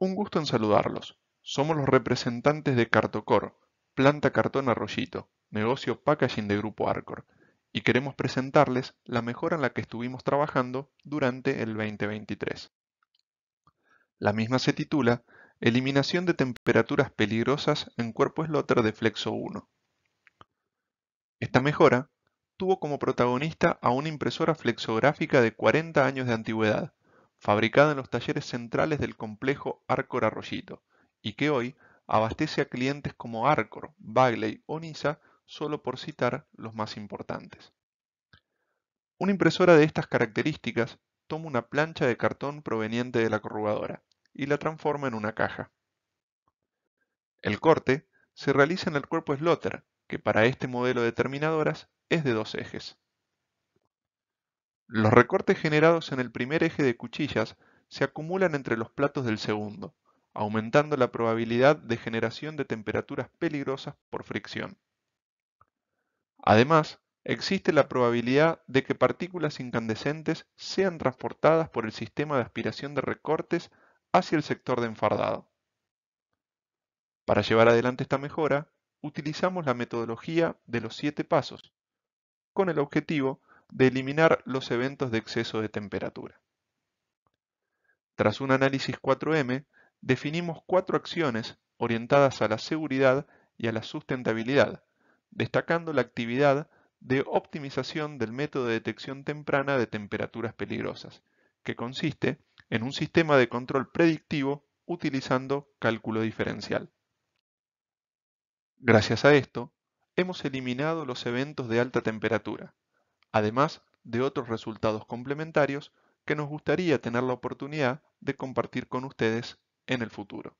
Un gusto en saludarlos. Somos los representantes de Cartocor, planta cartón arroyito, negocio packaging de Grupo Arcor, y queremos presentarles la mejora en la que estuvimos trabajando durante el 2023. La misma se titula Eliminación de temperaturas peligrosas en cuerpo slotter de Flexo 1. Esta mejora tuvo como protagonista a una impresora flexográfica de 40 años de antigüedad, fabricada en los talleres centrales del complejo Arcor Arroyito, y que hoy abastece a clientes como Arcor, Bagley o Nisa, solo por citar los más importantes. Una impresora de estas características toma una plancha de cartón proveniente de la corrugadora y la transforma en una caja. El corte se realiza en el cuerpo Slotter, que para este modelo de terminadoras es de dos ejes. Los recortes generados en el primer eje de cuchillas se acumulan entre los platos del segundo, aumentando la probabilidad de generación de temperaturas peligrosas por fricción. Además, existe la probabilidad de que partículas incandescentes sean transportadas por el sistema de aspiración de recortes hacia el sector de enfardado. Para llevar adelante esta mejora, utilizamos la metodología de los siete pasos, con el objetivo de eliminar los eventos de exceso de temperatura. Tras un análisis 4M, definimos cuatro acciones orientadas a la seguridad y a la sustentabilidad, destacando la actividad de optimización del método de detección temprana de temperaturas peligrosas, que consiste en un sistema de control predictivo utilizando cálculo diferencial. Gracias a esto, hemos eliminado los eventos de alta temperatura, además de otros resultados complementarios que nos gustaría tener la oportunidad de compartir con ustedes en el futuro.